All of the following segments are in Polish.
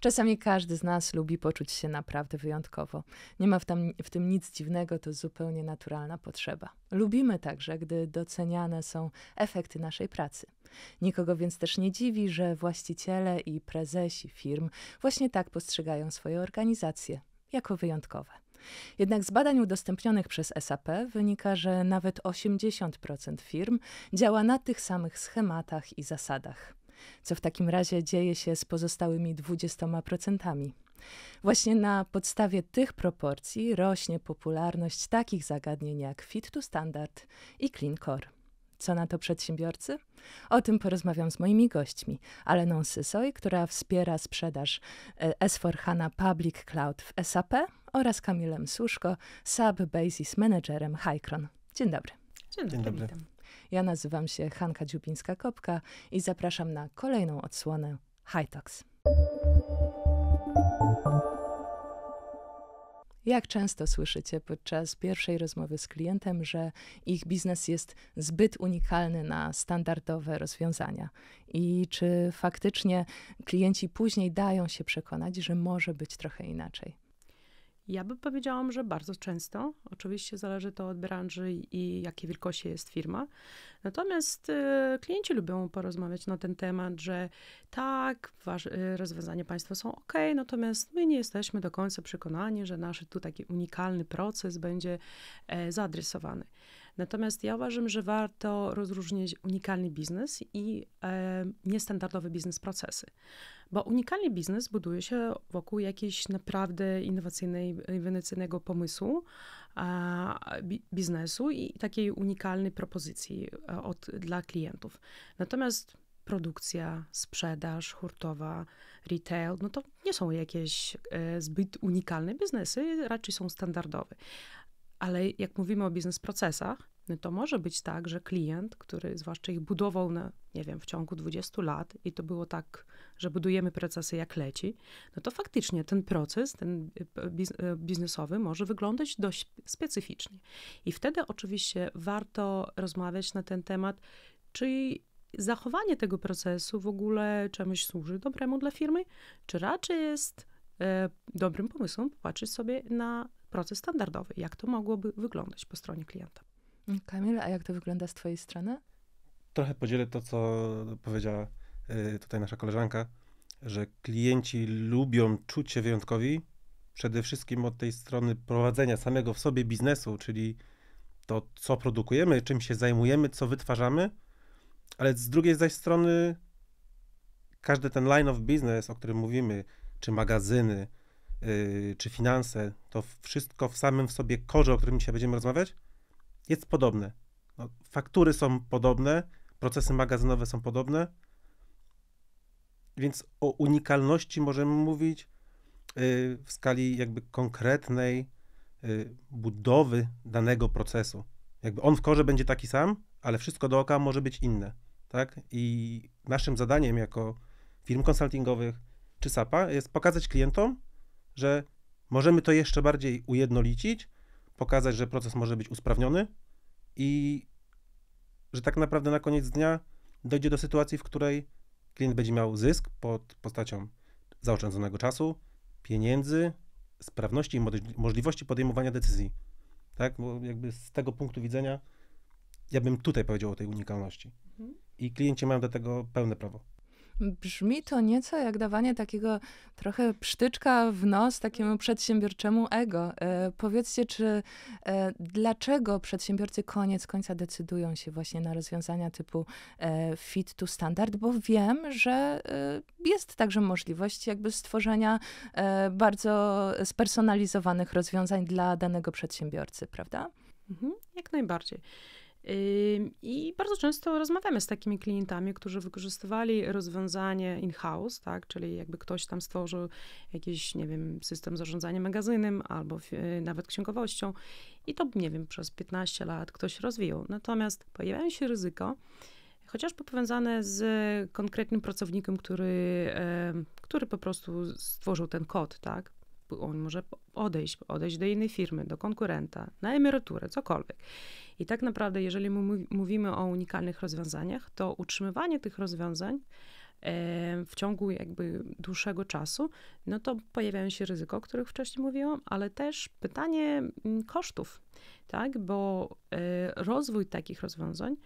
Czasami każdy z nas lubi poczuć się naprawdę wyjątkowo. Nie ma w, tam, w tym nic dziwnego, to zupełnie naturalna potrzeba. Lubimy także, gdy doceniane są efekty naszej pracy. Nikogo więc też nie dziwi, że właściciele i prezesi firm właśnie tak postrzegają swoje organizacje jako wyjątkowe. Jednak z badań udostępnionych przez SAP wynika, że nawet 80% firm działa na tych samych schematach i zasadach. Co w takim razie dzieje się z pozostałymi 20%? Właśnie na podstawie tych proporcji rośnie popularność takich zagadnień jak fit to standard i clean core. Co na to przedsiębiorcy? O tym porozmawiam z moimi gośćmi. Aleną Sysoj, która wspiera sprzedaż e, S4HANA Public Cloud w SAP oraz Kamilem Suszko, Sub Basis Managerem Hycron. Dzień dobry. Dzień dobry. Dzień dobry. Ja nazywam się Hanka Dziupińska-Kopka i zapraszam na kolejną odsłonę High Talks. Jak często słyszycie podczas pierwszej rozmowy z klientem, że ich biznes jest zbyt unikalny na standardowe rozwiązania? I czy faktycznie klienci później dają się przekonać, że może być trochę inaczej? Ja bym powiedziałam, że bardzo często. Oczywiście zależy to od branży i jakiej wielkości jest firma. Natomiast y, klienci lubią porozmawiać na ten temat, że tak, wasz, y, rozwiązania państwa są ok, natomiast my nie jesteśmy do końca przekonani, że nasz tu taki unikalny proces będzie e, zaadresowany. Natomiast ja uważam, że warto rozróżnić unikalny biznes i e, niestandardowe biznes procesy. Bo unikalny biznes buduje się wokół jakiejś naprawdę innowacyjnej, innowacyjnego pomysłu, biznesu i takiej unikalnej propozycji e, od, dla klientów. Natomiast produkcja, sprzedaż hurtowa, retail, no to nie są jakieś e, zbyt unikalne biznesy, raczej są standardowe. Ale jak mówimy o biznes procesach, no to może być tak, że klient, który zwłaszcza ich budował na, nie wiem, w ciągu 20 lat i to było tak że budujemy procesy jak leci, no to faktycznie ten proces, ten e, e, biznesowy może wyglądać dość specyficznie. I wtedy oczywiście warto rozmawiać na ten temat, czy zachowanie tego procesu w ogóle czemuś służy dobremu dla firmy, czy raczej jest e, dobrym pomysłem popatrzeć sobie na proces standardowy, jak to mogłoby wyglądać po stronie klienta. Kamil, a jak to wygląda z Twojej strony? Trochę podzielę to, co powiedziała Y, tutaj nasza koleżanka, że klienci lubią czuć się wyjątkowi przede wszystkim od tej strony prowadzenia samego w sobie biznesu, czyli to, co produkujemy, czym się zajmujemy, co wytwarzamy, ale z drugiej zaś strony każdy ten line of business, o którym mówimy, czy magazyny, yy, czy finanse, to wszystko w samym w sobie korze, o którym dzisiaj będziemy rozmawiać, jest podobne. No, faktury są podobne, procesy magazynowe są podobne, więc o unikalności możemy mówić y, w skali jakby konkretnej y, budowy danego procesu. Jakby on w korze będzie taki sam, ale wszystko dookoła może być inne, tak? I naszym zadaniem jako firm konsultingowych czy SAP-a jest pokazać klientom, że możemy to jeszcze bardziej ujednolicić, pokazać, że proces może być usprawniony i że tak naprawdę na koniec dnia dojdzie do sytuacji, w której klient będzie miał zysk pod postacią zaoszczędzonego czasu, pieniędzy, sprawności i możliwości podejmowania decyzji. Tak? Bo jakby z tego punktu widzenia ja bym tutaj powiedział o tej unikalności. Mhm. I klienci mają do tego pełne prawo. Brzmi to nieco jak dawanie takiego trochę psztyczka w nos takiemu przedsiębiorczemu ego. E, powiedzcie, czy e, dlaczego przedsiębiorcy koniec końca decydują się właśnie na rozwiązania typu e, fit to standard? Bo wiem, że e, jest także możliwość jakby stworzenia e, bardzo spersonalizowanych rozwiązań dla danego przedsiębiorcy, prawda? Mhm, jak najbardziej. I bardzo często rozmawiamy z takimi klientami, którzy wykorzystywali rozwiązanie in-house, tak, czyli jakby ktoś tam stworzył jakiś, nie wiem, system zarządzania magazynem albo e, nawet księgowością i to, nie wiem, przez 15 lat ktoś rozwijał. Natomiast pojawiają się ryzyko, chociażby powiązane z konkretnym pracownikiem, który, e, który po prostu stworzył ten kod, tak, on może odejść, odejść do innej firmy, do konkurenta, na emeryturę, cokolwiek. I tak naprawdę, jeżeli mówimy o unikalnych rozwiązaniach, to utrzymywanie tych rozwiązań e, w ciągu jakby dłuższego czasu, no to pojawiają się ryzyko, o których wcześniej mówiłam, ale też pytanie mm, kosztów, tak? Bo e, rozwój takich rozwiązań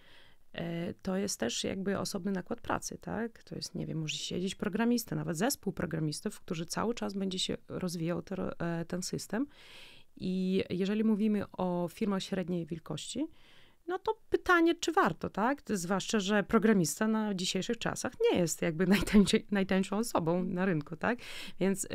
e, to jest też jakby osobny nakład pracy, tak? To jest, nie wiem, musi siedzieć programista, nawet zespół programistów, którzy cały czas będzie się rozwijał te, ten system i jeżeli mówimy o firmach średniej wielkości, no to pytanie, czy warto, tak? Zwłaszcza, że programista na dzisiejszych czasach nie jest jakby najtańszą osobą na rynku, tak? Więc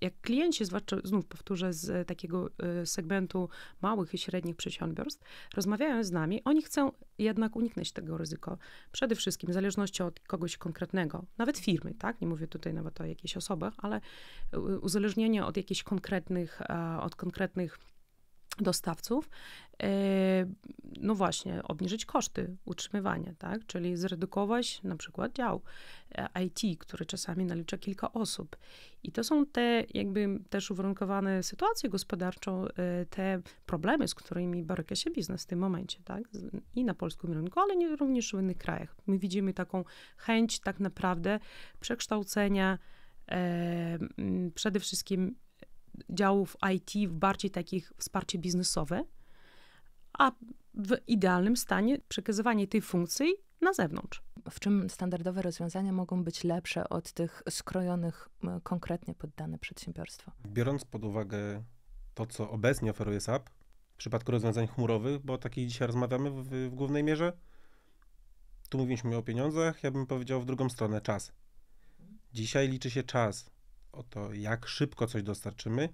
jak klienci, zwłaszcza, znów powtórzę, z takiego y, segmentu małych i średnich przedsiębiorstw, rozmawiają z nami, oni chcą jednak uniknąć tego ryzyko. Przede wszystkim w zależności od kogoś konkretnego, nawet firmy, tak? Nie mówię tutaj nawet o jakichś osobach, ale y, uzależnienie od jakichś konkretnych, od konkretnych dostawców, e, no właśnie, obniżyć koszty utrzymywania, tak? Czyli zredukować na przykład dział e, IT, który czasami nalicza kilka osób. I to są te jakby też uwarunkowane sytuacje gospodarczą, e, te problemy, z którymi boryka się biznes w tym momencie, tak? I na polskim rynku, ale również w innych krajach. My widzimy taką chęć tak naprawdę przekształcenia przede wszystkim działów IT w bardziej takich wsparcie biznesowe, a w idealnym stanie przekazywanie tej funkcji na zewnątrz. W czym standardowe rozwiązania mogą być lepsze od tych skrojonych konkretnie pod dane przedsiębiorstwo? Biorąc pod uwagę to, co obecnie oferuje SAP w przypadku rozwiązań chmurowych, bo o takich dzisiaj rozmawiamy w, w głównej mierze, tu mówiliśmy o pieniądzach, ja bym powiedział w drugą stronę czas. Dzisiaj liczy się czas, o to, jak szybko coś dostarczymy,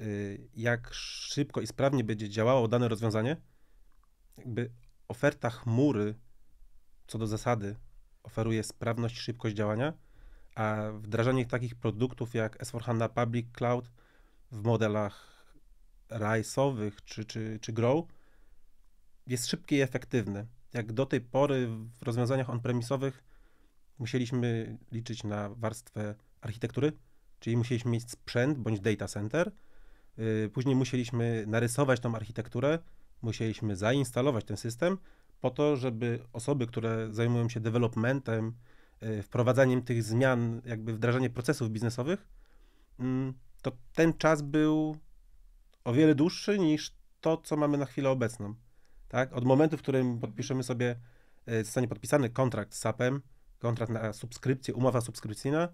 y, jak szybko i sprawnie będzie działało dane rozwiązanie, jakby oferta chmury co do zasady oferuje sprawność, szybkość działania, a wdrażanie takich produktów jak S4HANA Public Cloud w modelach RISE-owych czy, czy, czy GROW jest szybkie i efektywne. Jak do tej pory w rozwiązaniach on-premisowych musieliśmy liczyć na warstwę architektury, Czyli musieliśmy mieć sprzęt bądź data center. Y, później musieliśmy narysować tą architekturę, musieliśmy zainstalować ten system po to, żeby osoby, które zajmują się developmentem, y, wprowadzaniem tych zmian, jakby wdrażanie procesów biznesowych, mm, to ten czas był o wiele dłuższy niż to, co mamy na chwilę obecną. Tak? Od momentu, w którym podpiszemy sobie, y, zostanie podpisany kontrakt z SAP-em, kontrakt na subskrypcję, umowa subskrypcyjna,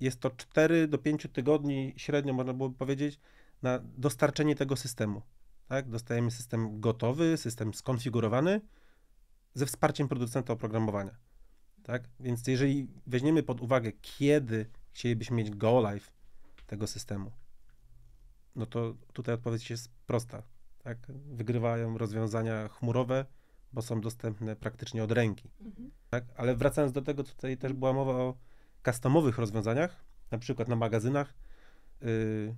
jest to 4 do 5 tygodni średnio, można byłoby powiedzieć, na dostarczenie tego systemu. Tak? Dostajemy system gotowy, system skonfigurowany ze wsparciem producenta oprogramowania. Tak? Więc jeżeli weźmiemy pod uwagę, kiedy chcielibyśmy mieć go live tego systemu, no to tutaj odpowiedź jest prosta. Tak? Wygrywają rozwiązania chmurowe, bo są dostępne praktycznie od ręki. Mhm. Tak? Ale wracając do tego, tutaj też była mowa o customowych rozwiązaniach, na przykład na magazynach, yy,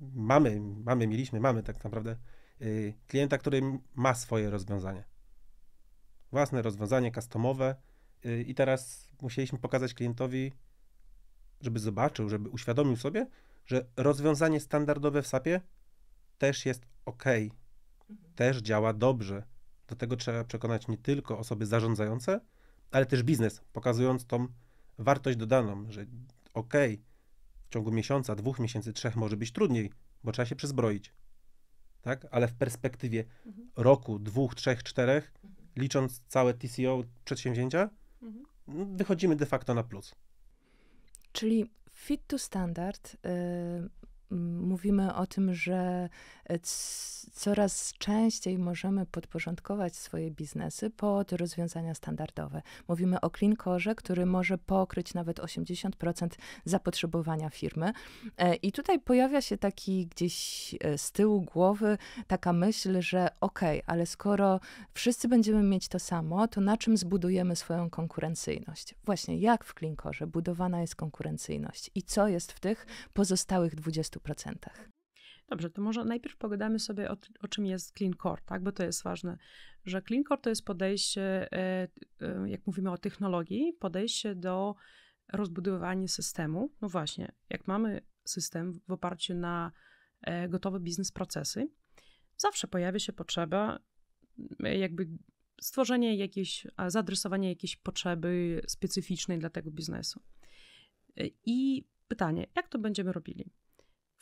mamy, mamy, mieliśmy, mamy tak naprawdę yy, klienta, który ma swoje rozwiązanie. Własne rozwiązanie customowe yy, i teraz musieliśmy pokazać klientowi, żeby zobaczył, żeby uświadomił sobie, że rozwiązanie standardowe w SAP-ie też jest ok, mhm. też działa dobrze. Do tego trzeba przekonać nie tylko osoby zarządzające, ale też biznes, pokazując tą wartość dodaną, że okej, okay, w ciągu miesiąca, dwóch miesięcy, trzech może być trudniej, bo trzeba się przyzbroić, tak? Ale w perspektywie mhm. roku, dwóch, trzech, czterech, mhm. licząc całe TCO przedsięwzięcia, mhm. No, wychodzimy de facto na plus. Czyli fit to standard y, mówimy o tym, że e, coraz częściej możemy podporządkować swoje biznesy pod rozwiązania standardowe. Mówimy o clean który może pokryć nawet 80% zapotrzebowania firmy. E, I tutaj pojawia się taki gdzieś e, z tyłu głowy taka myśl, że okej, okay, ale skoro wszyscy będziemy mieć to samo, to na czym zbudujemy swoją konkurencyjność? Właśnie jak w clean budowana jest konkurencyjność i co jest w tych pozostałych 20%? Dobrze, to może najpierw pogadamy sobie o, o czym jest clean core, tak? bo to jest ważne, że clean core to jest podejście, e, e, jak mówimy o technologii, podejście do rozbudowywania systemu. No właśnie, jak mamy system w oparciu na e, gotowe biznes procesy, zawsze pojawia się potrzeba jakby stworzenie jakiejś, zaadresowanie jakiejś potrzeby specyficznej dla tego biznesu. I pytanie, jak to będziemy robili?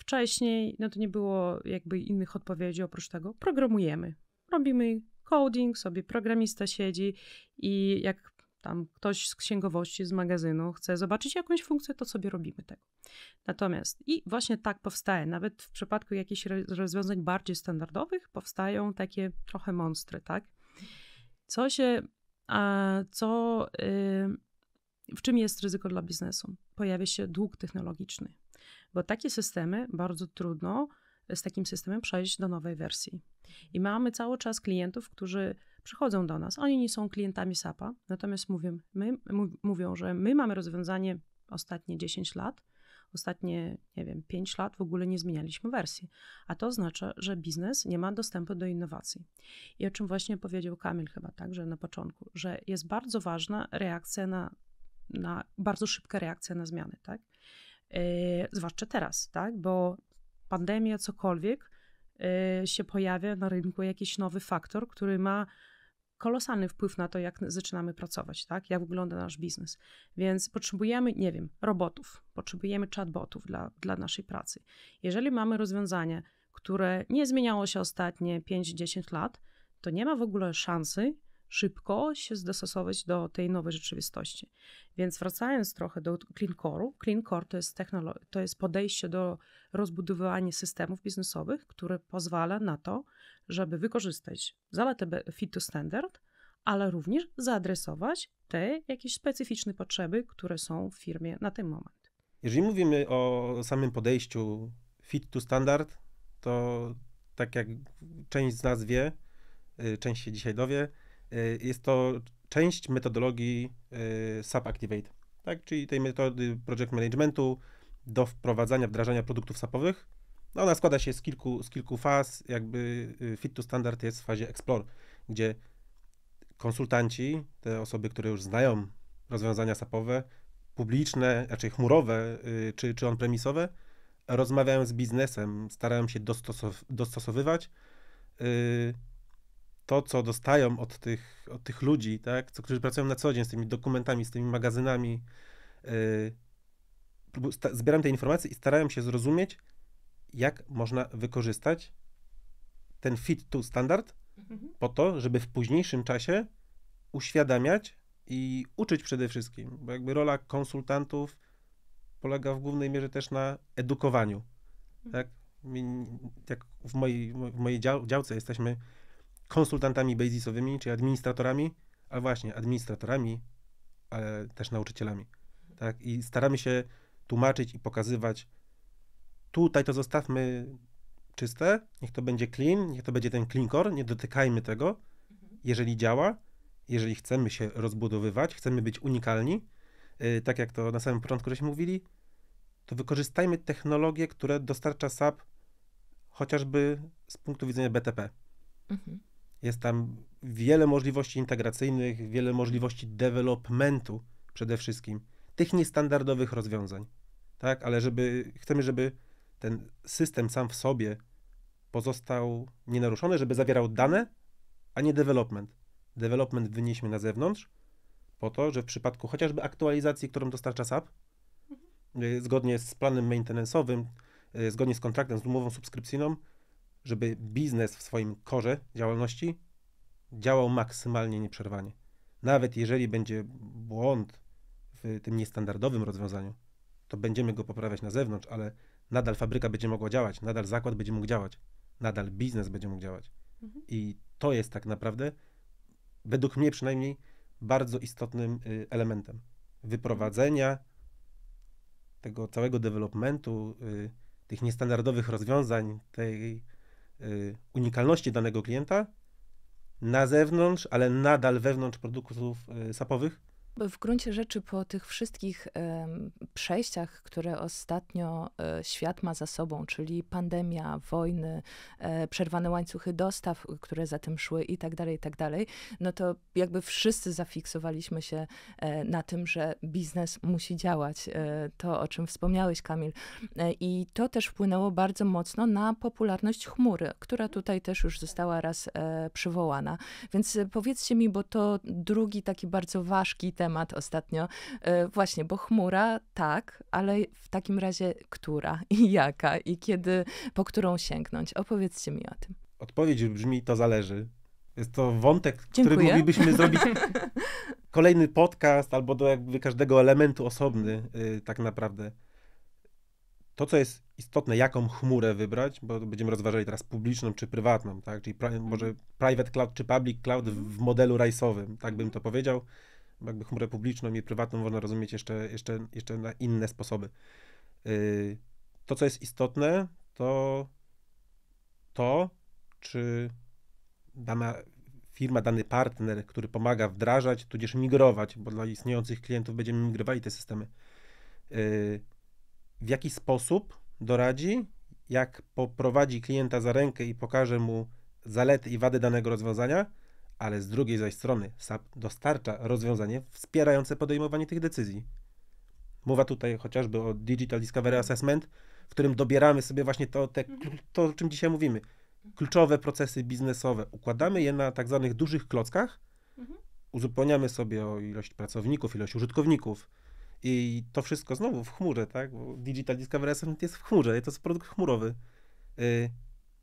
Wcześniej, no to nie było jakby innych odpowiedzi oprócz tego, programujemy. Robimy coding, sobie programista siedzi i jak tam ktoś z księgowości, z magazynu chce zobaczyć jakąś funkcję, to sobie robimy tego. Natomiast i właśnie tak powstaje, nawet w przypadku jakichś rozwiązań bardziej standardowych, powstają takie trochę monstry, tak? Co się, a co, yy, w czym jest ryzyko dla biznesu? Pojawia się dług technologiczny bo takie systemy bardzo trudno e, z takim systemem przejść do nowej wersji. I mamy cały czas klientów, którzy przychodzą do nas. Oni nie są klientami SAP-a, natomiast mówią, my, mówią, że my mamy rozwiązanie ostatnie 10 lat, ostatnie, nie wiem, 5 lat w ogóle nie zmienialiśmy wersji. A to oznacza, że biznes nie ma dostępu do innowacji. I o czym właśnie powiedział Kamil chyba także na początku, że jest bardzo ważna reakcja na, na bardzo szybka reakcja na zmiany, tak? Y, zwłaszcza teraz, tak? Bo pandemia, cokolwiek, y, się pojawia na rynku jakiś nowy faktor, który ma kolosalny wpływ na to, jak zaczynamy pracować, tak? Jak wygląda nasz biznes. Więc potrzebujemy, nie wiem, robotów, potrzebujemy chatbotów dla, dla naszej pracy. Jeżeli mamy rozwiązanie, które nie zmieniało się ostatnie 5-10 lat, to nie ma w ogóle szansy, szybko się dostosować do tej nowej rzeczywistości. Więc wracając trochę do clean core, clean core to jest, to jest podejście do rozbudowywania systemów biznesowych, które pozwala na to, żeby wykorzystać zalety fit to standard, ale również zaadresować te jakieś specyficzne potrzeby, które są w firmie na ten moment. Jeżeli mówimy o samym podejściu fit to standard, to tak jak część z nas wie, y, część się dzisiaj dowie, Y, jest to część metodologii y, SAP Activate, tak? czyli tej metody project managementu do wprowadzania, wdrażania produktów SAPowych. No ona składa się z kilku, z kilku faz, jakby y, fit to standard jest w fazie explore, gdzie konsultanci, te osoby, które już znają rozwiązania SAPowe, publiczne, raczej chmurowe czy, czy on-premisowe, rozmawiają z biznesem, starają się dostos dostosowywać to, co dostają od tych, od tych ludzi, tak, co, którzy pracują na co dzień z tymi dokumentami, z tymi magazynami, yy, zbieram te informacje i starałem się zrozumieć, jak można wykorzystać ten fit to standard mhm. po to, żeby w późniejszym czasie uświadamiać i uczyć przede wszystkim, bo jakby rola konsultantów polega w głównej mierze też na edukowaniu, mhm. tak? Jak w mojej, w mojej działce jesteśmy konsultantami bezisowymi, czyli administratorami, a właśnie administratorami, ale też nauczycielami. Tak? I staramy się tłumaczyć i pokazywać, tutaj to zostawmy czyste, niech to będzie clean, niech to będzie ten clean core, nie dotykajmy tego, mhm. jeżeli działa, jeżeli chcemy się rozbudowywać, chcemy być unikalni, yy, tak jak to na samym początku żeśmy mówili, to wykorzystajmy technologie, które dostarcza SAP chociażby z punktu widzenia BTP. Mhm. Jest tam wiele możliwości integracyjnych, wiele możliwości developmentu przede wszystkim, tych niestandardowych rozwiązań. Tak, ale żeby, chcemy, żeby ten system sam w sobie pozostał nienaruszony, żeby zawierał dane, a nie development. Development wynieśmy na zewnątrz, po to, że w przypadku chociażby aktualizacji, którą dostarcza SAP, mhm. y, zgodnie z planem maintenance'owym, y, zgodnie z kontraktem, z umową subskrypcyjną, żeby biznes w swoim korze działalności działał maksymalnie nieprzerwanie. Nawet jeżeli będzie błąd w tym niestandardowym rozwiązaniu, to będziemy go poprawiać na zewnątrz, ale nadal fabryka będzie mogła działać, nadal zakład będzie mógł działać, nadal biznes będzie mógł działać. Mhm. I to jest tak naprawdę, według mnie przynajmniej, bardzo istotnym y, elementem wyprowadzenia tego całego developmentu, y, tych niestandardowych rozwiązań, tej Y, unikalności danego klienta na zewnątrz, ale nadal wewnątrz produktów y, sapowych w gruncie rzeczy po tych wszystkich przejściach, które ostatnio e, świat ma za sobą, czyli pandemia, wojny, e, przerwane łańcuchy dostaw, które za tym szły i tak dalej, i tak dalej, no to jakby wszyscy zafiksowaliśmy się e, na tym, że biznes musi działać. To, o czym wspomniałeś, Kamil. I to też wpłynęło bardzo mocno na popularność chmury, która tutaj też już została raz przywołana. Więc powiedzcie mi, bo to drugi taki bardzo ważki temat ostatnio. E, właśnie, bo chmura, tak, ale w takim razie która i jaka i kiedy, po którą sięgnąć? Opowiedzcie mi o tym. Odpowiedź brzmi, to zależy. Jest to wątek, Dziękuję. który moglibyśmy zrobić kolejny podcast albo do jakby każdego elementu osobny y, tak naprawdę. To, co jest istotne, jaką chmurę wybrać, bo będziemy rozważali teraz publiczną czy prywatną, tak? czyli mhm. może private cloud czy public cloud w modelu rajsowym, tak bym to powiedział jakby chmurę publiczną i prywatną można rozumieć jeszcze, jeszcze, jeszcze na inne sposoby. Yy, to, co jest istotne, to to, czy dana firma, dany partner, który pomaga wdrażać, tudzież migrować, bo dla istniejących klientów będziemy migrowali te systemy, yy, w jaki sposób doradzi, jak poprowadzi klienta za rękę i pokaże mu zalety i wady danego rozwiązania, ale z drugiej zaś strony SAP dostarcza rozwiązanie wspierające podejmowanie tych decyzji. Mowa tutaj chociażby o Digital Discovery Assessment, w którym dobieramy sobie właśnie to, te, mhm. to o czym dzisiaj mówimy. Kluczowe procesy biznesowe. Układamy je na tak zwanych dużych klockach, mhm. uzupełniamy sobie o ilość pracowników, ilość użytkowników. I to wszystko znowu w chmurze, tak? Bo Digital Discovery Assessment jest w chmurze, to jest produkt chmurowy. Yy,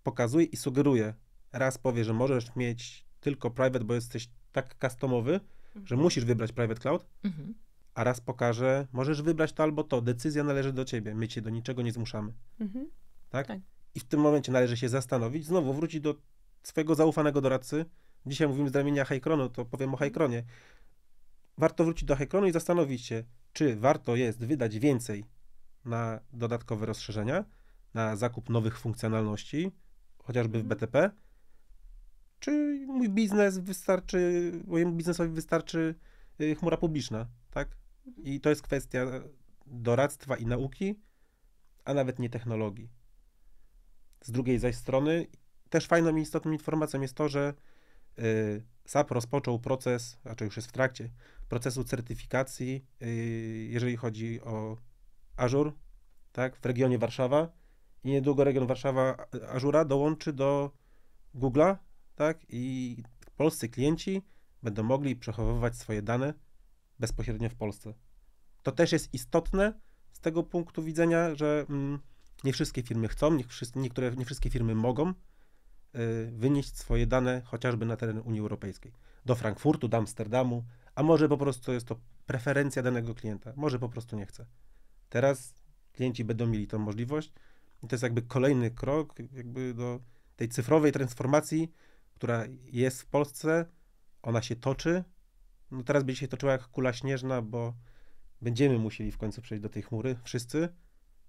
pokazuje i sugeruje. Raz powie, że możesz mieć tylko private, bo jesteś tak customowy, mhm. że musisz wybrać private cloud, mhm. a raz pokażę, możesz wybrać to albo to, decyzja należy do ciebie, my cię do niczego nie zmuszamy. Mhm. Tak? tak? I w tym momencie należy się zastanowić, znowu wrócić do swojego zaufanego doradcy. Dzisiaj mówimy z ramienia Hejkronu, to powiem o mhm. Hejkronie. Warto wrócić do Hejkronu i zastanowić się, czy warto jest wydać więcej na dodatkowe rozszerzenia, na zakup nowych funkcjonalności, chociażby w mhm. BTP, czy mój biznes wystarczy, mojemu biznesowi wystarczy y, chmura publiczna, tak? I to jest kwestia doradztwa i nauki, a nawet nie technologii. Z drugiej zaś strony, też fajną i istotną informacją jest to, że y, SAP rozpoczął proces, znaczy już jest w trakcie, procesu certyfikacji, y, jeżeli chodzi o Azure, tak, w regionie Warszawa i niedługo region Warszawa Azura dołączy do Google'a tak? I polscy klienci będą mogli przechowywać swoje dane bezpośrednio w Polsce. To też jest istotne z tego punktu widzenia, że mm, nie wszystkie firmy chcą, nie, niektóre, nie wszystkie firmy mogą y, wynieść swoje dane chociażby na teren Unii Europejskiej. Do Frankfurtu, do Amsterdamu, a może po prostu jest to preferencja danego klienta, może po prostu nie chce. Teraz klienci będą mieli tą możliwość i to jest jakby kolejny krok jakby do tej cyfrowej transformacji, która jest w Polsce, ona się toczy. No teraz będzie się toczyła jak kula śnieżna, bo będziemy musieli w końcu przejść do tej chmury, wszyscy.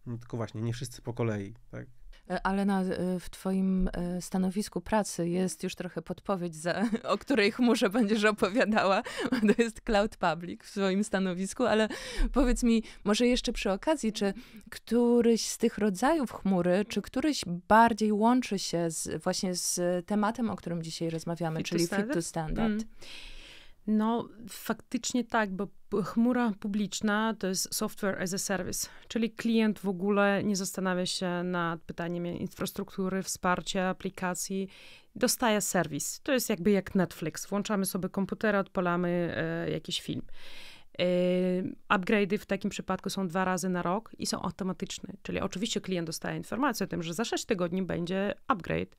No tylko właśnie, nie wszyscy po kolei, tak? E, ale na, e, w twoim e, stanowisku pracy jest już trochę podpowiedź, za, o której chmurze będziesz opowiadała. To jest Cloud Public w swoim stanowisku, ale powiedz mi, może jeszcze przy okazji, czy któryś z tych rodzajów chmury, czy któryś bardziej łączy się z, właśnie z tematem, o którym dzisiaj rozmawiamy, fit czyli to fit to standard? Mm. No, faktycznie tak, bo chmura publiczna to jest software as a service, czyli klient w ogóle nie zastanawia się nad pytaniem infrastruktury, wsparcia, aplikacji, dostaje serwis. To jest jakby jak Netflix. Włączamy sobie komputera, odpalamy e, jakiś film. E, upgrade'y w takim przypadku są dwa razy na rok i są automatyczne. Czyli oczywiście klient dostaje informację o tym, że za 6 tygodni będzie upgrade.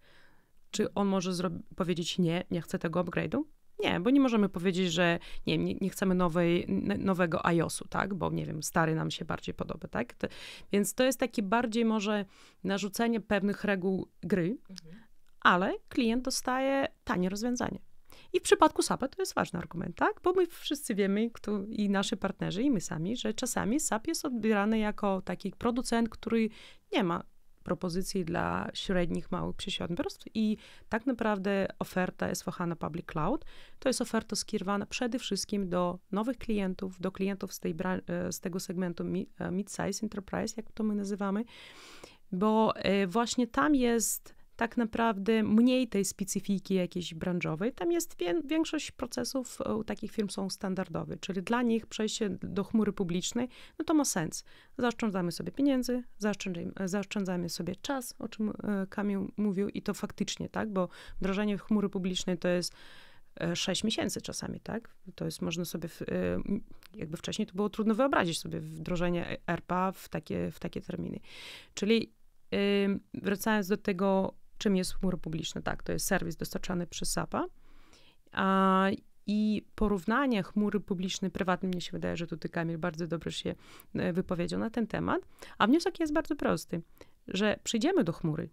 Czy on może powiedzieć nie, nie chcę tego upgrade'u? Nie, bo nie możemy powiedzieć, że nie, nie, nie chcemy nowej, nowego iOS-u, tak? Bo nie wiem, stary nam się bardziej podoba, tak? To, więc to jest takie bardziej może narzucenie pewnych reguł gry, mhm. ale klient dostaje tanie rozwiązanie. I w przypadku SAP-a to jest ważny argument, tak? Bo my wszyscy wiemy, kto, i nasi partnerzy, i my sami, że czasami SAP jest odbierany jako taki producent, który nie ma propozycji dla średnich, małych przedsiębiorstw i tak naprawdę oferta SVH na Public Cloud to jest oferta skierowana przede wszystkim do nowych klientów, do klientów z, tej, e, z tego segmentu e, mid-size enterprise, jak to my nazywamy, bo e, właśnie tam jest tak naprawdę mniej tej specyfiki jakiejś branżowej. Tam jest większość procesów e, u takich firm są standardowe, czyli dla nich przejście do chmury publicznej, no to ma sens. Zaszczędzamy sobie pieniędzy, zaszczędzamy, zaoszczędzamy sobie czas, o czym e, Kamil mówił i to faktycznie, tak, bo w chmury publicznej to jest 6 e, miesięcy czasami, tak? To jest, można sobie, jakby wcześniej to było trudno wyobrazić sobie wdrożenie RPA w takie, w takie terminy. Czyli wracając do tego czym jest chmur publiczny. Tak, to jest serwis dostarczany przez SAP-a. I porównanie chmury publicznej, prywatnej, mnie się wydaje, że tutaj Kamil bardzo dobrze się e, wypowiedział na ten temat. A wniosek jest bardzo prosty, że przyjdziemy do chmury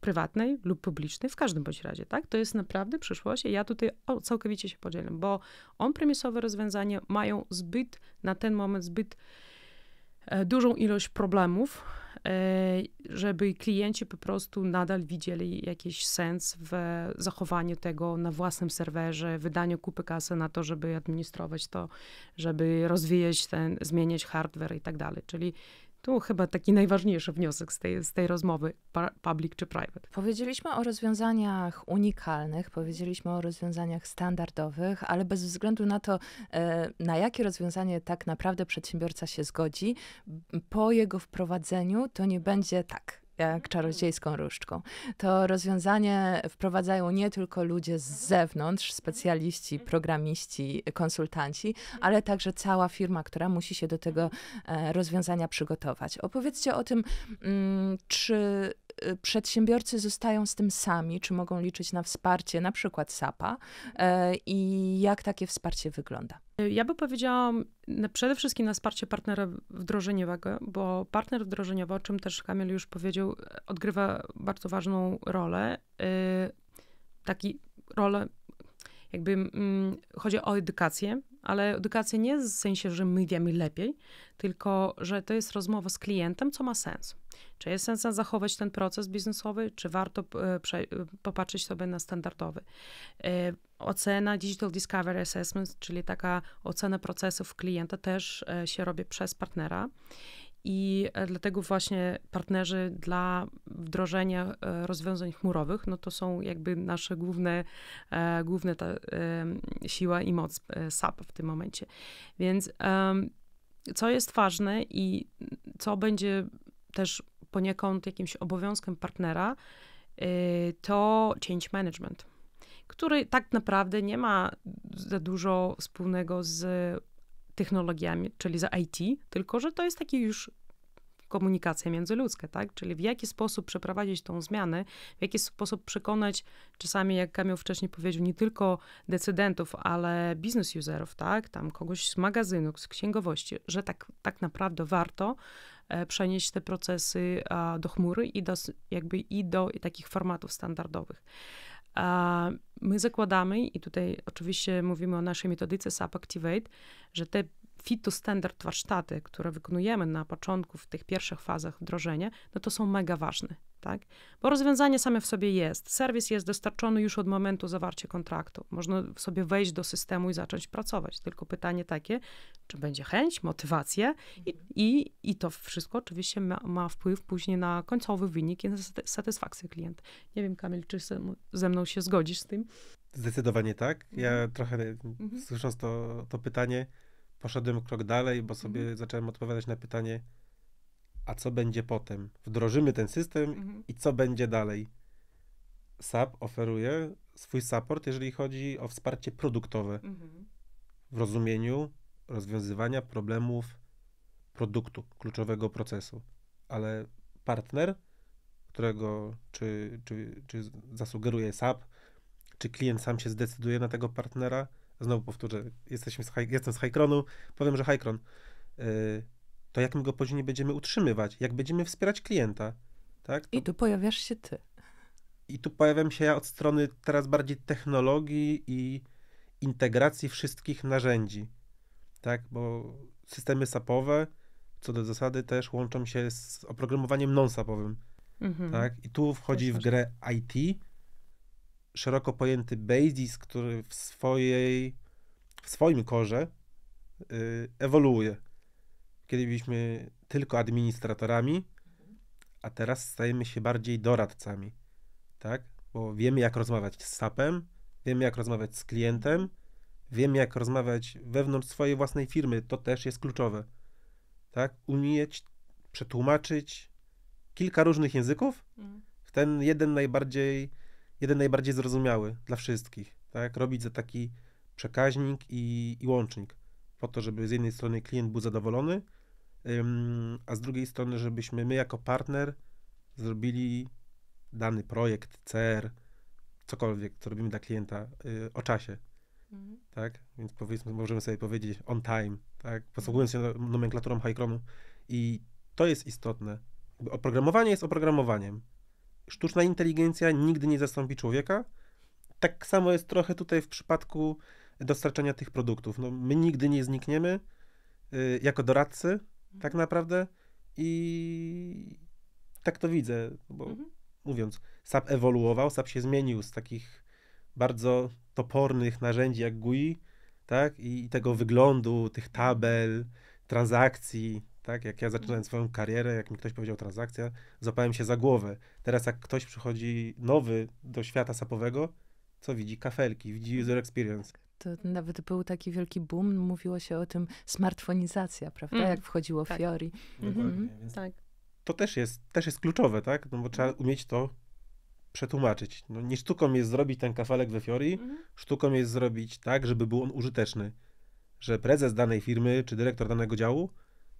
prywatnej lub publicznej, w każdym bądź razie, tak? To jest naprawdę przyszłość ja tutaj całkowicie się podzielę, bo on-premisowe rozwiązania mają zbyt, na ten moment zbyt e, dużą ilość problemów, E, żeby klienci po prostu nadal widzieli jakiś sens w zachowaniu tego na własnym serwerze, wydaniu kupy kasy na to, żeby administrować to, żeby rozwijać ten, zmieniać hardware i tak dalej. Czyli to chyba taki najważniejszy wniosek z tej, z tej rozmowy, public czy private. Powiedzieliśmy o rozwiązaniach unikalnych, powiedzieliśmy o rozwiązaniach standardowych, ale bez względu na to, e, na jakie rozwiązanie tak naprawdę przedsiębiorca się zgodzi, po jego wprowadzeniu to nie będzie tak jak mm. czarodziejską różdżką. To rozwiązanie wprowadzają nie tylko ludzie z zewnątrz, specjaliści, mhm. programiści, konsultanci, mhm. ale także cała firma, która musi się do tego e, rozwiązania przygotować. Opowiedzcie o tym, mm, czy Y, przedsiębiorcy zostają z tym sami, czy mogą liczyć na wsparcie, na przykład SAP-a e, i jak takie wsparcie wygląda? Ja bym powiedziała przede wszystkim na wsparcie partnera wdrożeniowego, bo partner wdrożeniowy, o czym też Kamil już powiedział, odgrywa bardzo ważną rolę. Y, taki rolę, jakby mm, chodzi o edukację, ale edukację nie w sensie, że my wiemy lepiej, tylko że to jest rozmowa z klientem, co ma sens. Czy jest sens zachować ten proces biznesowy, czy warto e, e, popatrzeć sobie na standardowy? E, ocena Digital Discovery Assessment, czyli taka ocena procesów klienta, też się robi przez partnera. I dlatego właśnie partnerzy dla wdrożenia rozwiązań chmurowych, no to są jakby nasze główne, główne ta siła i moc SAP w tym momencie. Więc co jest ważne i co będzie też poniekąd jakimś obowiązkiem partnera, y, to change management, który tak naprawdę nie ma za dużo wspólnego z technologiami, czyli za IT, tylko że to jest taki już komunikacja międzyludzka, tak? Czyli w jaki sposób przeprowadzić tą zmianę, w jaki sposób przekonać czasami, jak Kamil wcześniej powiedział, nie tylko decydentów, ale biznes userów, tak? Tam kogoś z magazynu, z księgowości, że tak, tak naprawdę warto E, przenieść te procesy do chmury i do, jakby i do takich formatów standardowych. My zakładamy, i tutaj oczywiście mówimy o naszej metodyce SAP Activate, że te fit to standard warsztaty, które wykonujemy na początku, w tych pierwszych fazach wdrożenia, no to są mega ważne tak? Bo rozwiązanie same w sobie jest. Serwis jest dostarczony już od momentu zawarcia kontraktu. Można sobie wejść do systemu i zacząć pracować. Tylko pytanie takie, czy będzie chęć, motywacja i, i, i to wszystko oczywiście ma, ma wpływ później na końcowy wynik i na satysfakcję klienta. Nie wiem, Kamil, czy ze mną się zgodzisz z tym? Zdecydowanie tak. Ja mhm. trochę mhm. słysząc to, to pytanie, poszedłem krok dalej, bo sobie mhm. zacząłem odpowiadać na pytanie, a co będzie potem? Wdrożymy ten system mhm. i co będzie dalej? SAP oferuje swój support, jeżeli chodzi o wsparcie produktowe mhm. w rozumieniu rozwiązywania problemów produktu, kluczowego procesu. Ale partner, którego czy, czy, czy zasugeruje SAP, czy klient sam się zdecyduje na tego partnera, znowu powtórzę, jesteśmy z, jestem z Hycronu, powiem, że Hycron. Yy, to jak my go później będziemy utrzymywać, jak będziemy wspierać klienta. Tak? To... I tu pojawiasz się ty. I tu pojawiam się ja od strony teraz bardziej technologii i integracji wszystkich narzędzi. Tak, bo systemy sapowe, co do zasady, też łączą się z oprogramowaniem non-sapowym. Mhm. Tak? I tu wchodzi w grę tak. IT, szeroko pojęty Basis, który w swojej, w swoim korze yy, ewoluuje kiedy byliśmy tylko administratorami, a teraz stajemy się bardziej doradcami, tak? Bo wiemy, jak rozmawiać z SAP-em, wiemy, jak rozmawiać z klientem, wiemy, jak rozmawiać wewnątrz swojej własnej firmy. To też jest kluczowe, tak? Umieć przetłumaczyć kilka różnych języków mm. w ten jeden najbardziej, jeden najbardziej zrozumiały dla wszystkich, tak? Robić za taki przekaźnik i, i łącznik po to, żeby z jednej strony klient był zadowolony, a z drugiej strony, żebyśmy my jako partner zrobili dany projekt, CR, cokolwiek, co robimy dla klienta y, o czasie. Mhm. Tak? Więc powiedzmy, możemy sobie powiedzieć on time, tak? Posługując się no, nomenklaturą Highchromu. I to jest istotne. Oprogramowanie jest oprogramowaniem. Sztuczna inteligencja nigdy nie zastąpi człowieka. Tak samo jest trochę tutaj w przypadku dostarczania tych produktów. No, my nigdy nie znikniemy y, jako doradcy, tak naprawdę i tak to widzę, bo mhm. mówiąc, SAP ewoluował, SAP się zmienił z takich bardzo topornych narzędzi jak GUI, tak, i, i tego wyglądu, tych tabel, transakcji, tak, jak ja zaczynałem mhm. swoją karierę, jak mi ktoś powiedział transakcja, zapałem się za głowę. Teraz jak ktoś przychodzi nowy do świata SAPowego, co widzi? Kafelki, widzi user experience to nawet był taki wielki boom, mówiło się o tym smartfonizacja, prawda? Mm. Jak wchodziło tak. Fiori. No mhm. Tak. To też jest, też jest kluczowe, tak? No bo trzeba umieć to przetłumaczyć. No, nie sztuką jest zrobić ten kafelek we Fiori, mhm. sztuką jest zrobić tak, żeby był on użyteczny. Że prezes danej firmy czy dyrektor danego działu,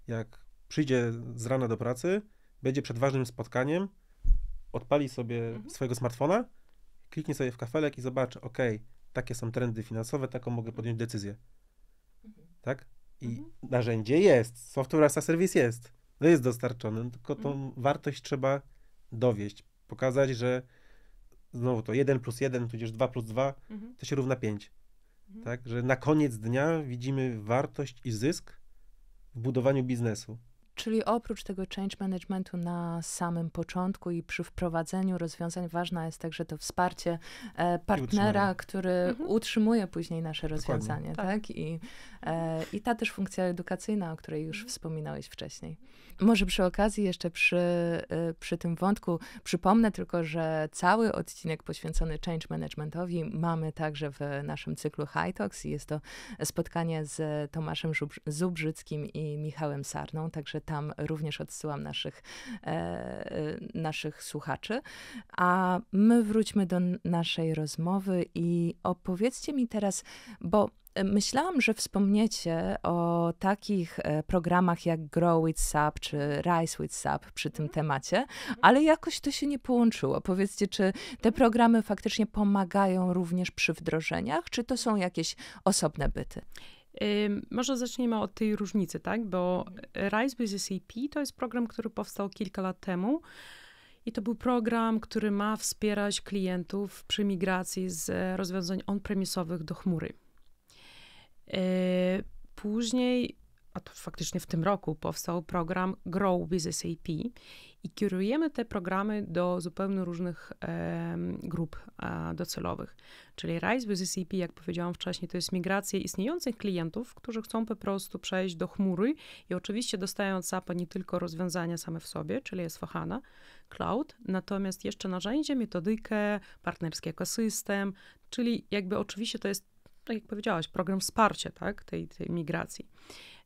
jak przyjdzie z rana do pracy, będzie przed ważnym spotkaniem, odpali sobie mhm. swojego smartfona, kliknie sobie w kafelek i zobaczy, ok, takie są trendy finansowe, taką mogę podjąć decyzję. Mhm. Tak? I mhm. narzędzie jest, software as a service jest, no jest dostarczony, tylko tą mhm. wartość trzeba dowieść, pokazać, że znowu to 1 plus 1, tudzież 2 plus 2, mhm. to się równa 5. Mhm. Tak? Że na koniec dnia widzimy wartość i zysk w budowaniu biznesu. Czyli oprócz tego change managementu na samym początku i przy wprowadzeniu rozwiązań ważne jest także to wsparcie e, partnera, który mhm. utrzymuje później nasze rozwiązanie, tak? tak? I, e, I ta też funkcja edukacyjna, o której już mhm. wspominałeś wcześniej. Może przy okazji jeszcze przy, y, przy tym wątku przypomnę tylko, że cały odcinek poświęcony change managementowi mamy także w naszym cyklu High Talks. Jest to spotkanie z Tomaszem Zubrzyckim i Michałem Sarną, także tam również odsyłam naszych, e, y, naszych słuchaczy. A my wróćmy do naszej rozmowy i opowiedzcie mi teraz, bo Myślałam, że wspomniecie o takich e, programach jak Grow with SAP czy Rise with SAP przy tym mhm. temacie, mhm. ale jakoś to się nie połączyło. Powiedzcie, czy te programy faktycznie pomagają również przy wdrożeniach, czy to są jakieś osobne byty? Może zaczniemy od tej różnicy, tak? Bo Rise with SAP to jest program, który powstał kilka lat temu. I to był program, który ma wspierać klientów przy migracji z e, rozwiązań on-premisowych do chmury. Y, później, a to faktycznie w tym roku, powstał program Grow with SAP i kierujemy te programy do zupełnie różnych grup docelowych. Czyli Rise with SAP, jak powiedziałam wcześniej, to jest migracja istniejących klientów, którzy chcą po prostu przejść do chmury i oczywiście dostają od SAP nie tylko rozwiązania same w sobie, czyli jest Fohana, Cloud, natomiast jeszcze narzędzie, metodykę, partnerski ekosystem, czyli jakby oczywiście to jest tak jak powiedziałaś, program wsparcia tak, tej, tej migracji.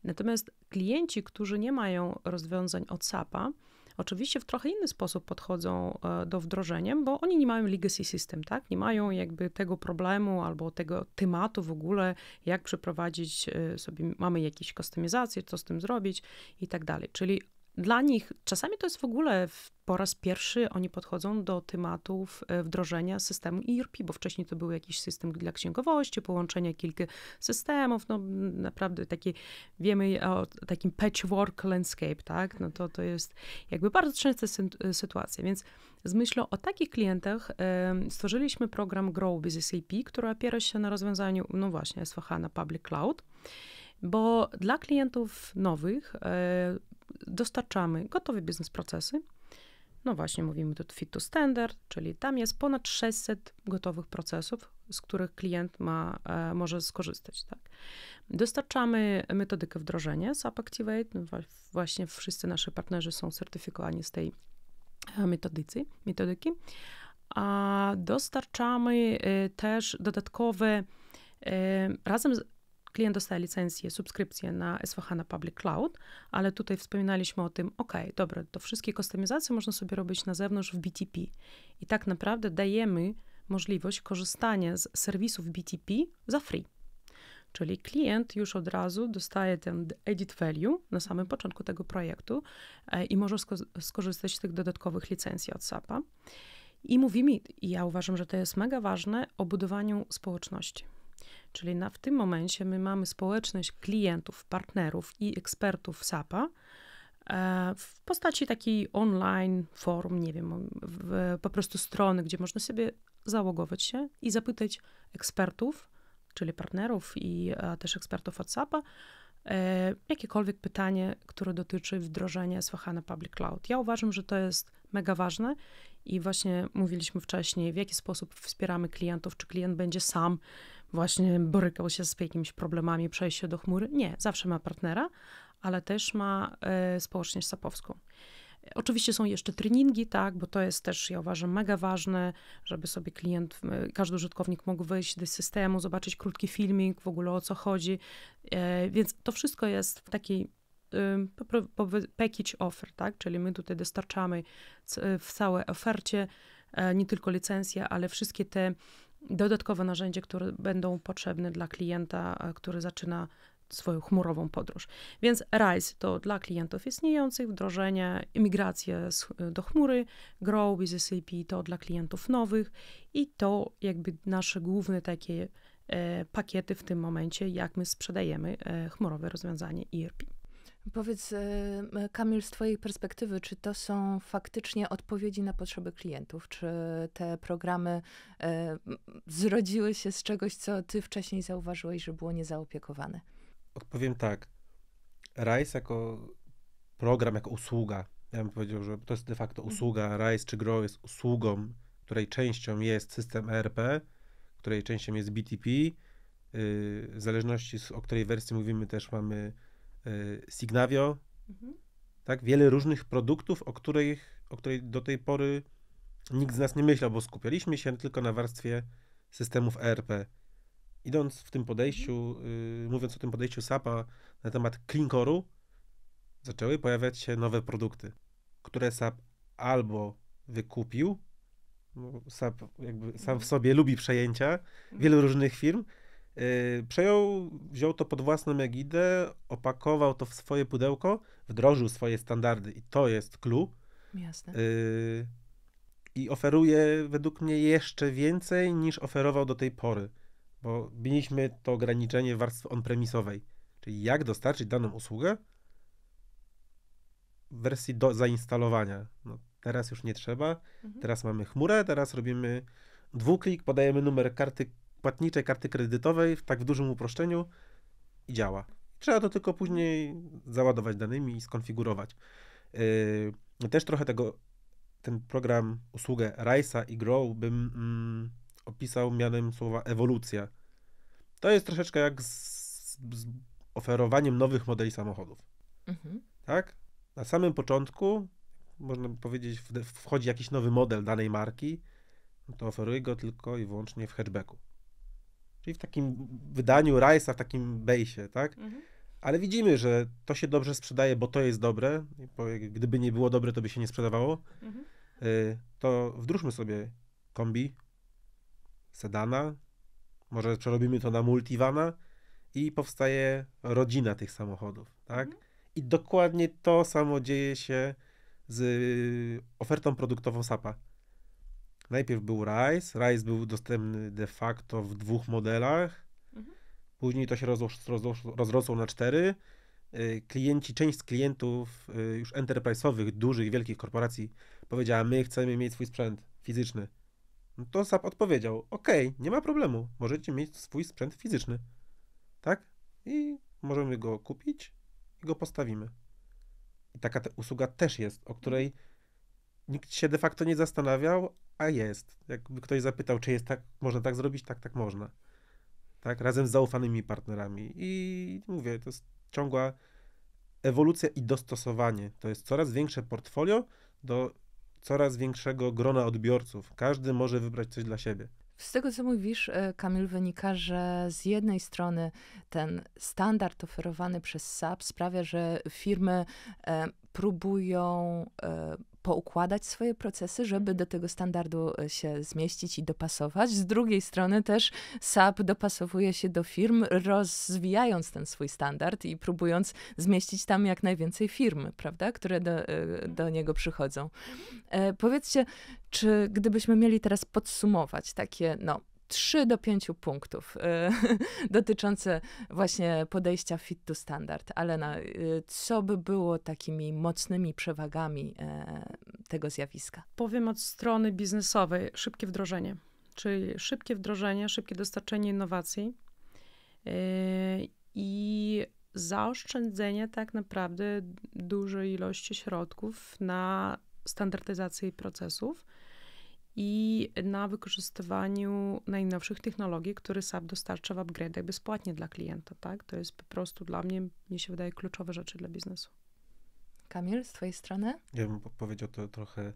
Natomiast klienci, którzy nie mają rozwiązań od SAP-a, oczywiście w trochę inny sposób podchodzą e, do wdrożenia, bo oni nie mają legacy system, tak? Nie mają jakby tego problemu albo tego tematu w ogóle, jak przeprowadzić e, sobie, mamy jakieś kustomizacje, co z tym zrobić i tak dalej. Czyli dla nich czasami to jest w ogóle w po raz pierwszy oni podchodzą do tematów e, wdrożenia systemu ERP, bo wcześniej to był jakiś system dla księgowości, połączenia kilku systemów, no naprawdę taki wiemy o takim patchwork landscape, tak, no to, to jest jakby bardzo częsta sy e, sytuacja, więc z myślą o takich klientach y, stworzyliśmy program Grow with SAP, który opiera się na rozwiązaniu, no właśnie, SVH na Public Cloud, bo dla klientów nowych y, dostarczamy gotowe biznes procesy, no właśnie, mówimy tu fit to standard, czyli tam jest ponad 600 gotowych procesów, z których klient ma, e, może skorzystać. Tak? Dostarczamy metodykę wdrożenia SAP Activate. No właśnie wszyscy nasi partnerzy są certyfikowani z tej e, metodycy, metodyki. A dostarczamy e, też dodatkowe, razem z klient dostaje licencję, subskrypcję na s na Public Cloud, ale tutaj wspominaliśmy o tym, ok, dobra, to wszystkie kustomizacje można sobie robić na zewnątrz w BTP. I tak naprawdę dajemy możliwość korzystania z serwisów BTP za free. Czyli klient już od razu dostaje ten edit value na samym początku tego projektu e, i może skorzystać z tych dodatkowych licencji od SAP-a. I mówimy, i ja uważam, że to jest mega ważne, o budowaniu społeczności Czyli na, w tym momencie my mamy społeczność klientów, partnerów i ekspertów SAP-a e, w postaci takiej online forum, nie wiem, w, w, po prostu strony, gdzie można sobie załogować się i zapytać ekspertów, czyli partnerów i a, też ekspertów od SAP-a, e, jakiekolwiek pytanie, które dotyczy wdrożenia SWH na Public Cloud. Ja uważam, że to jest mega ważne i właśnie mówiliśmy wcześniej, w jaki sposób wspieramy klientów, czy klient będzie sam właśnie borykał się z jakimiś problemami, przejście do chmury. Nie, zawsze ma partnera, ale też ma e, społeczność sapowską. Oczywiście są jeszcze treningi, tak, bo to jest też, ja uważam, mega ważne, żeby sobie klient, e, każdy użytkownik mógł wyjść do systemu, zobaczyć krótki filmik, w ogóle o co chodzi. E, więc to wszystko jest w takiej package offer, tak, czyli my tutaj dostarczamy w całej ofercie e, nie tylko licencję, ale wszystkie te dodatkowe narzędzie, które będą potrzebne dla klienta, który zaczyna swoją chmurową podróż. Więc RISE to dla klientów istniejących, wdrożenie, imigrację y, do chmury, Grow with SAP to dla klientów nowych i to jakby nasze główne takie e, pakiety w tym momencie, jak my sprzedajemy e, chmurowe rozwiązanie ERP. Powiedz, y, y, Kamil, z Twojej perspektywy, czy to są faktycznie odpowiedzi na potrzeby klientów? Czy te programy y, zrodziły się z czegoś, co Ty wcześniej zauważyłeś, że było niezaopiekowane? Odpowiem tak. RISE jako program, jako usługa, ja bym powiedział, że to jest de facto mhm. usługa. RISE czy GROW jest usługą, której częścią jest system ERP, której częścią jest BTP. W zależności od której wersji mówimy, też mamy Y, Signavio, mhm. tak? Wiele różnych produktów, o których, o której do tej pory nikt z nas nie myślał, bo skupialiśmy się tylko na warstwie systemów ERP. Idąc w tym podejściu, yy, mówiąc o tym podejściu SAP-a na temat klinkoru, zaczęły pojawiać się nowe produkty, które SAP albo wykupił, SAP jakby sam w mhm. sobie lubi przejęcia mhm. wielu różnych firm, Y, przejął, wziął to pod własną egidę, opakował to w swoje pudełko, wdrożył swoje standardy i to jest clue. Jasne. Y, I oferuje według mnie jeszcze więcej niż oferował do tej pory, bo mieliśmy to ograniczenie warstwy on-premisowej, czyli jak dostarczyć daną usługę w wersji do zainstalowania. No, teraz już nie trzeba, mhm. teraz mamy chmurę, teraz robimy dwuklik, podajemy numer karty płatniczej karty kredytowej, w tak w dużym uproszczeniu i działa. Trzeba to tylko później załadować danymi i skonfigurować. Yy, też trochę tego, ten program, usługę Rise'a i Grow bym mm, opisał mianem słowa ewolucja. To jest troszeczkę jak z, z oferowaniem nowych modeli samochodów. Mhm. Tak? Na samym początku, można powiedzieć, wchodzi jakiś nowy model danej marki, no to oferuje go tylko i wyłącznie w hatchbacku. Czyli w takim wydaniu Rice'a, w takim bejsie, tak? Mhm. Ale widzimy, że to się dobrze sprzedaje, bo to jest dobre. Gdyby nie było dobre, to by się nie sprzedawało. Mhm. Y, to wdróżmy sobie kombi, sedana, może przerobimy to na multivana i powstaje rodzina tych samochodów, tak? Mhm. I dokładnie to samo dzieje się z ofertą produktową SAPA. Najpierw był Rise. Rise był dostępny de facto w dwóch modelach. Mhm. Później to się rozrosło na cztery. Y, klienci, część z klientów y, już enterprise'owych, dużych, wielkich korporacji powiedziała, my chcemy mieć swój sprzęt fizyczny. No to SAP odpowiedział, ok, nie ma problemu, możecie mieć swój sprzęt fizyczny. Tak? I możemy go kupić i go postawimy. I taka ta usługa też jest, o której nikt się de facto nie zastanawiał, a jest. Jakby ktoś zapytał, czy jest tak, można tak zrobić, tak, tak można. Tak, razem z zaufanymi partnerami. I mówię, to jest ciągła ewolucja i dostosowanie. To jest coraz większe portfolio do coraz większego grona odbiorców. Każdy może wybrać coś dla siebie. Z tego, co mówisz, e, Kamil, wynika, że z jednej strony ten standard oferowany przez SAP sprawia, że firmy e, próbują e, poukładać swoje procesy, żeby do tego standardu e, się zmieścić i dopasować. Z drugiej strony też SAP dopasowuje się do firm, rozwijając ten swój standard i próbując zmieścić tam jak najwięcej firm, prawda, które do, e, do niego przychodzą. E, powiedzcie, czy gdybyśmy mieli teraz podsumować takie, no, 3 do 5 punktów e, dotyczące właśnie podejścia fit to standard. Ale na, e, co by było takimi mocnymi przewagami e, tego zjawiska? Powiem od strony biznesowej, szybkie wdrożenie. Czyli szybkie wdrożenie, szybkie dostarczenie innowacji i zaoszczędzenie tak naprawdę dużej ilości środków na standardyzację procesów i na wykorzystywaniu najnowszych technologii, które SAP dostarcza w upgrade'ach bezpłatnie dla klienta, tak? To jest po prostu dla mnie, mi się wydaje, kluczowe rzeczy dla biznesu. Kamil, z twojej strony? Ja bym powiedział to trochę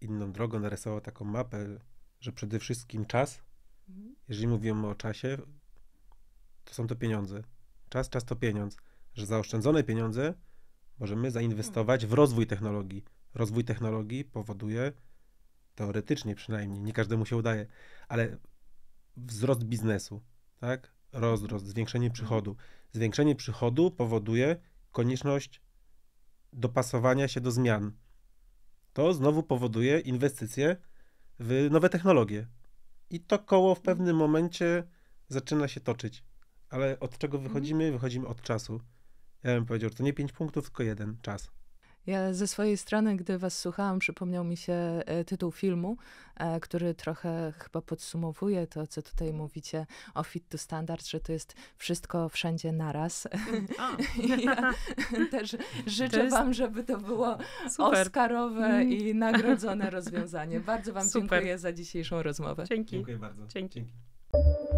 inną drogą, narysował taką mapę, że przede wszystkim czas, mhm. jeżeli mówimy o czasie, to są to pieniądze. Czas, czas to pieniądz. Że zaoszczędzone pieniądze możemy zainwestować w rozwój technologii. Rozwój technologii powoduje teoretycznie przynajmniej, nie każdemu się udaje, ale wzrost biznesu, tak? Rozrost, zwiększenie mhm. przychodu. Zwiększenie przychodu powoduje konieczność dopasowania się do zmian. To znowu powoduje inwestycje w nowe technologie. I to koło w pewnym mhm. momencie zaczyna się toczyć. Ale od czego mhm. wychodzimy? Wychodzimy od czasu. Ja bym powiedział, że to nie 5 punktów, tylko jeden czas. Ja ze swojej strony, gdy was słuchałam, przypomniał mi się e, tytuł filmu, e, który trochę chyba podsumowuje to, co tutaj mówicie o Fit to Standard, że to jest wszystko wszędzie naraz. Mm, I Ja też życzę jest... wam, żeby to było Super. oscarowe mm. i nagrodzone rozwiązanie. Bardzo wam Super. dziękuję za dzisiejszą rozmowę. Dzięki. Dziękuję bardzo. Dzięki. Dzięki.